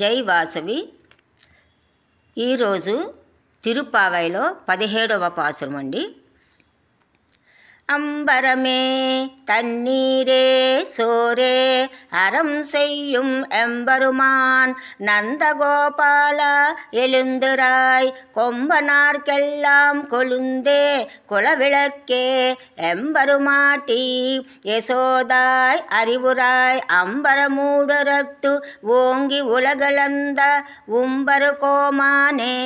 జై వాసవి ఈరోజు తిరుపావైలో పదిహేడవ పాసురం అండి அம்பரமே தண்ணீரே சோரே அறம் செய்யும் எம்பெருமான் நந்தகோபாலா எழுந்துராய் கொம்பனார்க்கெல்லாம் கொழுந்தே குளவிளக்கே எம்பருமாட்டி யசோதாய் அறிவுராய் அம்பரமூடரத்து ஓங்கி உலகளந்த உம்பரு கோமானே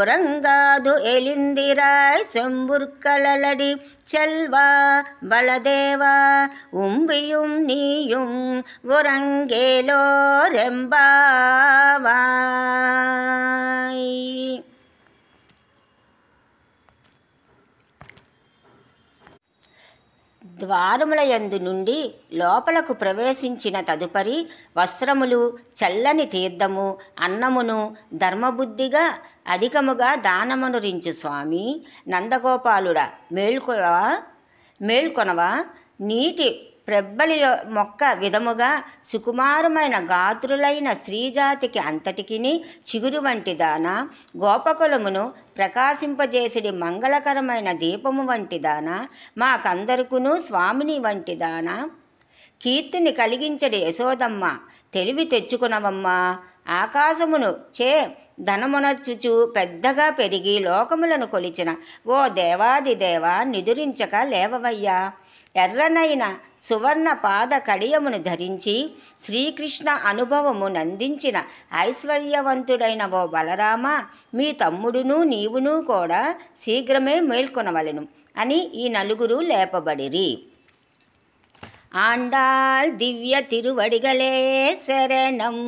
உறங்காது எழுந்திராய் செம்புற்கலடி செல்ல செல்வா வளதேவா உம்பியும் நீயும் உறங்கேலோரெம்பாவா ద్వారముల యందు నుండి లోపలకు ప్రవేశించిన తదుపరి వస్త్రములు చల్లని తీర్థము అన్నమును ధర్మబుద్ధిగా అధికముగా దానమనురించు స్వామి నందగోపాలుడ మేల్కొనవా మేల్కొనవా నీటి ప్రబ్బలి మొక్క విధముగా సుకుమారమైన గాత్రులైన స్త్రీజాతికి అంతటికిని చిగురు వంటి దాన గోపకులమును ప్రకాశింపజేసిడి మంగళకరమైన దీపము వంటి దాన మాకందరుకును స్వామిని వంటి దాన కీర్తిని కలిగించడి యశోదమ్మ తెలివి తెచ్చుకునవమ్మా ఆకాశమును చే ధనమునచ్చుచు పెద్దగా పెరిగి లోకములను కొలిచిన ఓ దేవాది దేవా నిదురించక లేవవయ్యా ఎర్రనైన సువర్ణ పాద కడియమును ధరించి శ్రీకృష్ణ అనుభవము నందించిన ఐశ్వర్యవంతుడైన ఓ బలరామ మీ తమ్ముడును నీవును కూడా శీఘ్రమే మేల్కొనవలను అని ఈ నలుగురు లేపబడిరి ஆண்டாள் திவ்ய திருவடிகளே சரணம்